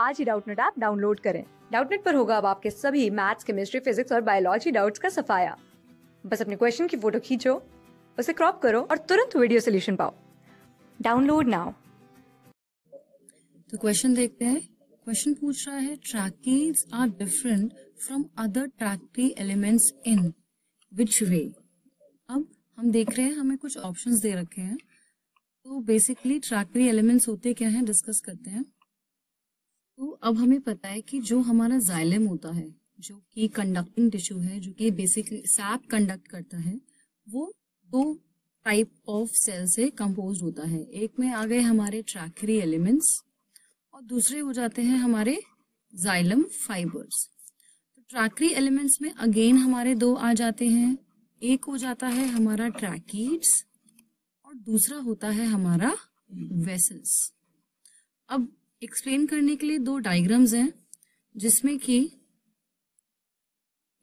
आज ही Doubtnut app download करें डाउटनेट पर होगा अब आपके सभी मैथ्स केमिस्ट्री फिजिक्स और बायोलॉजी डाउट्स का सफाया बस अपने क्वेश्चन की फोटो खींचो उसे क्रॉप करो और तुरंत वीडियो सोल्यूशन पाओ डाउनलोड नाउ तो क्वेश्चन देखते हैं क्वेश्चन पूछ रहा है tracheids are different from other tracheary elements in which way अब हम देख रहे हैं हमें कुछ ऑप्शंस दे रखे हैं तो बेसिकली ट्रैक्टरी एलिमेंट्स होते क्या हैं डिस्कस करते हैं अब हमें पता है कि जो हमारा जाइलम होता है जो कि कंडक्टिंग टिश्यू है जो कि बेसिकली सैप कंडक्ट करता है वो दो टाइप ऑफ सेल से कंपोज होता है एक में आ गए हमारे ट्रैकरी एलिमेंट्स और दूसरे हो जाते हैं हमारे जाइलम फाइबर्स तो ट्रैकरी एलिमेंट्स में अगेन हमारे दो आ जाते हैं एक हो जाता है हमारा ट्रैकिड्स और दूसरा होता है हमारा वेसल्स अब एक्सप्लेन करने के लिए दो डायग्राम्स हैं जिसमें कि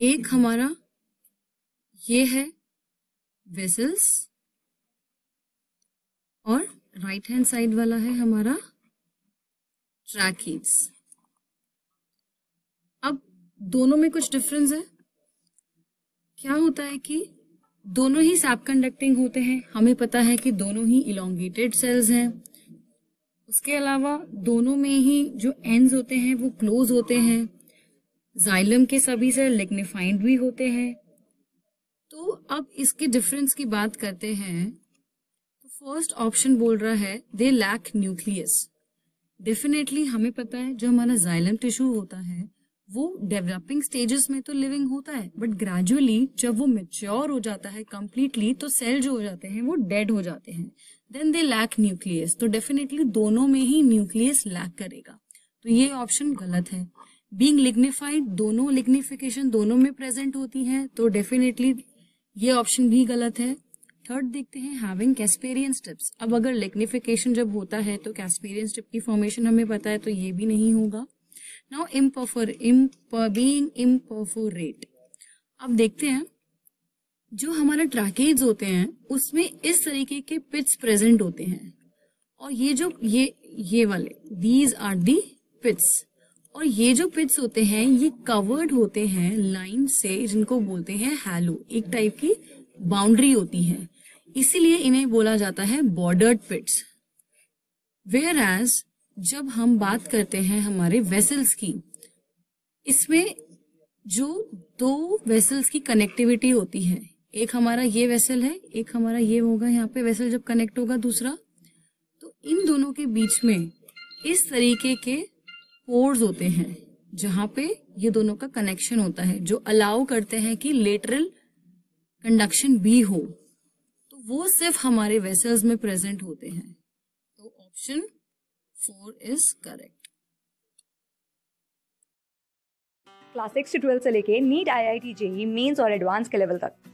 एक हमारा ये है वेसल्स और राइट हैंड साइड वाला है हमारा ट्रैकिड्स अब दोनों में कुछ डिफरेंस है क्या होता है कि दोनों ही सैप कंडक्टिंग होते हैं हमें पता है कि दोनों ही इलांगेटेड सेल्स हैं उसके अलावा दोनों में ही जो एंड होते हैं वो क्लोज होते हैं जाइलम के सभी से लेग्निफाइंड भी होते हैं तो अब इसके डिफरेंस की बात करते हैं तो फर्स्ट ऑप्शन बोल रहा है दे लैक न्यूक्लियस डेफिनेटली हमें पता है जो हमारा जाइलम टिश्यू होता है वो डेवलपिंग स्टेजेस में तो लिविंग होता है बट ग्रेजुअली जब वो मेच्योर हो जाता है कम्प्लीटली तो सेल जो हो जाते हैं वो डेड हो जाते हैं देन दे लैक न्यूक्लियस तो डेफिनेटली दोनों में ही न्यूक्लियस लैक करेगा तो ये ऑप्शन गलत है बींग लिग्निफाइड दोनों लिग्निफिकेशन दोनों में प्रेजेंट होती है तो डेफिनेटली ये ऑप्शन भी गलत है थर्ड देखते हैं हैविंग कैस्पेरियन स्ट्रिप्स अब अगर लिग्निफिकेशन जब होता है तो कैस्पेरियन स्ट्रिप की फॉर्मेशन हमें पता है तो ये भी नहीं होगा now imperfor imp being imperforate अब देखते हैं जो हमारे ट्रैकेज होते हैं उसमें इस तरीके के पिट्स प्रेजेंट होते हैं और ये जो ये ये वाले दीज आर दी पिट्स और ये जो पिट्स होते हैं ये कवर्ड होते हैं लाइन से जिनको बोलते हैं हैलो एक टाइप की बाउंड्री होती है इसीलिए इन्हें बोला जाता है बॉर्डर्ड पिट्स वेयर एज जब हम बात करते हैं हमारे वेसल्स की इसमें जो दो वेसल्स की कनेक्टिविटी होती है एक हमारा ये वेसल है एक हमारा ये होगा यहाँ पे वेसल जब कनेक्ट होगा दूसरा तो इन दोनों के बीच में इस तरीके के पोर्स होते हैं जहां पे ये दोनों का कनेक्शन होता है जो अलाउ करते हैं कि लेटरल कंडक्शन भी हो तो वो सिर्फ हमारे वेसल्स में प्रेजेंट होते हैं तो option four is correct class six से ट्वेल्थ से लेके NEET I I T JEE mains और एडवांस के लेवल तक